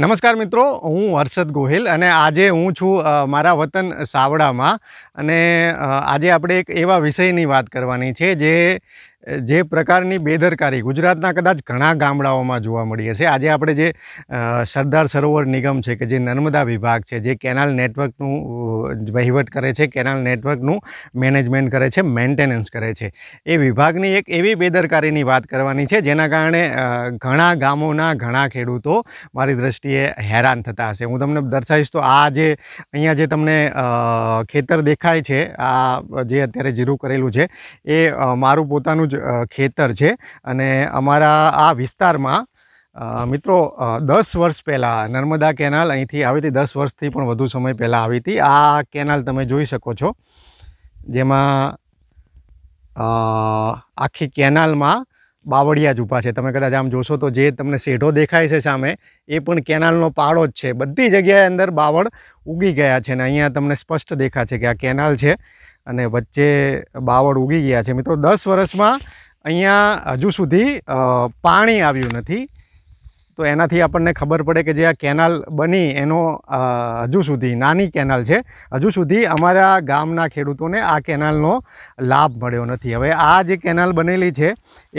નમસ્કાર મિત્રો હું હર્ષદ ગોહિલ અને આજે હું છું મારા વતન સાવડામાં અને આજે આપણે એક એવા વિષયની વાત કરવાની છે જે જે પ્રકારની બેદરકારી ગુજરાતના કદાચ ઘણા ગામડાઓમાં જોવા મળીએ છે આજે આપણે જે સરદાર સરોવર નિગમ છે કે જે નર્મદા વિભાગ છે જે કેનાલ નેટવર્કનું વહીવટ કરે છે કેનાલ નેટવર્કનું મેનેજમેન્ટ કરે છે મેન્ટેનન્સ કરે છે એ વિભાગની એક એવી બેદરકારીની વાત કરવાની છે જેના કારણે ઘણા ગામોના ઘણા ખેડૂતો મારી દ્રષ્ટિએ હેરાન થતા હશે હું તમને દર્શાવીશ તો આ જે અહીંયા જે તમને ખેતર દેખાય છે આ જે અત્યારે જીરું કરેલું છે એ મારું પોતાનું જ ખેતર છે અને અમારા આ વિસ્તારમાં મિત્રો દસ વર્ષ પહેલાં નર્મદા કેનાલ અહીંથી આવી હતી દસ વર્ષથી પણ વધુ સમય પહેલાં આવી હતી આ કેનાલ તમે જોઈ શકો છો જેમાં આખી કેનાલમાં બાવળિયા જ ઊભા છે તમે કદાચ આમ જોશો તો જે તમને શેઢો દેખાય છે સામે એ પણ કેનાલનો પાળો જ છે બધી જગ્યાએ અંદર બાવળ ઉગી ગયા છે અને અહીંયા તમને સ્પષ્ટ દેખાય છે કે આ કેનાલ છે અને વચ્ચે બાવળ ઉગી ગયા છે મિત્રો દસ વર્ષમાં અહીંયા હજુ સુધી પાણી આવ્યું નથી તો એનાથી આપણને ખબર પડે કે જે આ કેનાલ બની એનો હજુ સુધી નાની કેનાલ છે હજુ સુધી અમારા ગામના ખેડૂતોને આ કેનાલનો લાભ મળ્યો નથી હવે આ જે કેનાલ બનેલી છે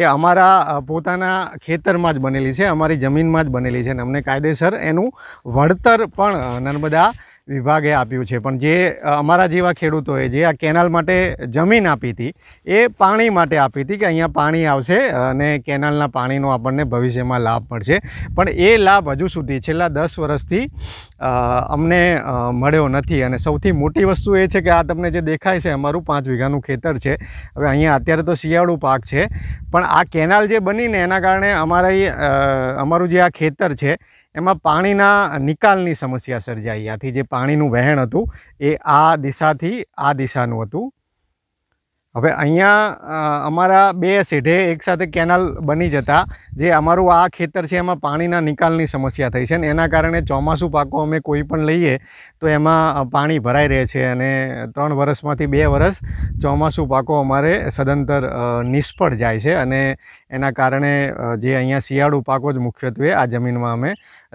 એ અમારા પોતાના ખેતરમાં જ બનેલી છે અમારી જમીનમાં જ બનેલી છે અને અમને કાયદેસર એનું વળતર પણ નર્મદા વિભાગે આપ્યું છે પણ જે અમારા જેવા ખેડૂતોએ જે આ કેનાલ માટે જમીન આપી હતી એ પાણી માટે આપી હતી કે અહીંયા પાણી આવશે અને કેનાલના પાણીનો આપણને ભવિષ્યમાં લાભ મળશે પણ એ લાભ હજુ સુધી છેલ્લા દસ વર્ષથી અમને મળ્યો નથી અને સૌથી મોટી વસ્તુ એ છે કે આ તમને જે દેખાય છે અમારું પાંચ વીઘાનું ખેતર છે હવે અહીંયા અત્યારે તો શિયાળું પાક છે પણ આ કેનાલ જે બનીને એના કારણે અમારા અમારું જે આ ખેતર છે એમાં પાણીના નિકાલની સમસ્યા સર્જાઈ આથી જે પાણીનું વહેણ હતું એ આ દિશાથી આ દિશાનું હતું હવે અહીંયા અમારા બે સેઢે એકસાથે કેનાલ બની જતા જે અમારું આ ખેતર છે એમાં પાણીના નિકાલની સમસ્યા થઈ છે અને એના કારણે ચોમાસું પાકો અમે કોઈ પણ લઈએ તો એમાં પાણી ભરાઈ રહે છે અને ત્રણ વર્ષમાંથી બે વર્ષ ચોમાસું પાકો અમારે સદંતર નિષ્ફળ જાય છે અને એના કારણે જે અહીંયા શિયાળુ પાકો જ મુખ્યત્વે આ જમીનમાં અમે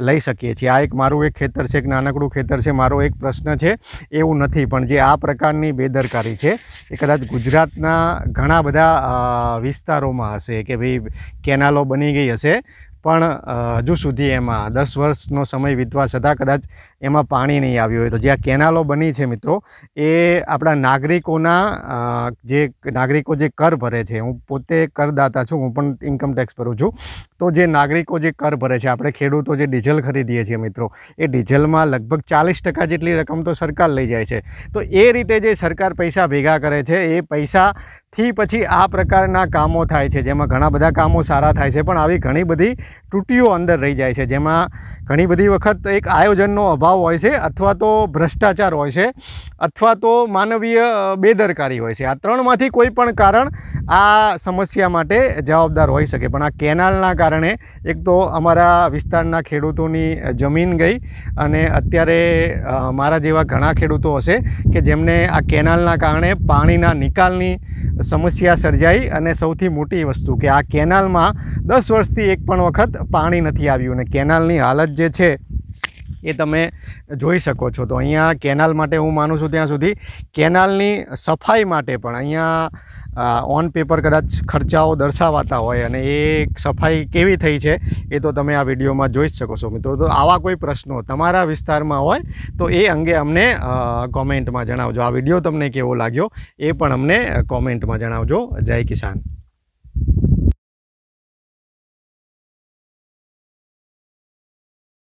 લઈ શકીએ છીએ આ એક મારું એક ખેતર છે એક નાનકડું ખેતર છે મારો એક પ્રશ્ન છે એવું નથી પણ જે આ પ્રકારની બેદરકારી છે એ કદાચ ગુજરાત ગુજરાતના ઘણા બધા વિસ્તારોમાં હશે કે ભાઈ કેનાલો બની ગઈ હશે પણ હજુ સુધી એમાં દસ વર્ષનો સમય વીતવા છતાં કદાચ એમાં પાણી નહીં આવ્યું હોય તો જ્યાં કેનાલો બની છે મિત્રો એ આપણા નાગરિકોના જે નાગરિકો જે કર ભરે છે હું પોતે કરદાતા છું હું પણ ઇન્કમટેક્સ ભરું છું તો જે નાગરિકો જે કર ભરે છે આપણે ખેડૂતો જે ડીઝલ ખરીદીએ છીએ મિત્રો એ ડીઝલમાં લગભગ ચાલીસ ટકા જેટલી રકમ તો સરકાર લઈ જાય છે તો એ રીતે જે સરકાર પૈસા ભેગા કરે છે એ પૈસાથી પછી આ પ્રકારના કામો થાય છે જેમાં ઘણા બધા કામો સારા થાય છે પણ આવી ઘણી બધી ત્રુટિઓ અંદર રહી જાય છે જેમાં ઘણી બધી વખત એક આયોજનનો અભાવ હોય છે અથવા તો ભ્રષ્ટાચાર હોય છે અથવા તો માનવીય બેદરકારી હોય છે આ ત્રણમાંથી કોઈ પણ કારણ આ સમસ્યા માટે જવાબદાર હોઈ શકે પણ આ કેનાલના કારણે એક તો અમારા વિસ્તારના ખેડૂતોની જમીન ગઈ અને અત્યારે મારા જેવા ઘણા ખેડૂતો હશે કે જેમને આ કેનાલના કારણે પાણીના નિકાલની સમસ્યા સર્જાઈ અને સૌથી મોટી વસ્તુ કે આ કેનાલમાં દસ વર્ષથી એક પણ વખત પાણી નથી આવ્યું ને કેનાલની હાલત જે છે એ તમે જોઈ શકો છો તો અહીંયા કેનાલ માટે હું માનું છું ત્યાં સુધી કેનાલની સફાઈ માટે પણ અહીંયા ઓન પેપર કદાચ ખર્ચાઓ દર્શાવાતા હોય અને એ સફાઈ કેવી થઈ છે એ તો તમે આ વિડીયોમાં જોઈ જ શકો છો મિત્રો તો આવા કોઈ પ્રશ્નો તમારા વિસ્તારમાં હોય તો એ અંગે અમને કોમેન્ટમાં જણાવજો આ વિડીયો તમને કેવો લાગ્યો એ પણ અમને કોમેન્ટમાં જણાવજો જય કિસાન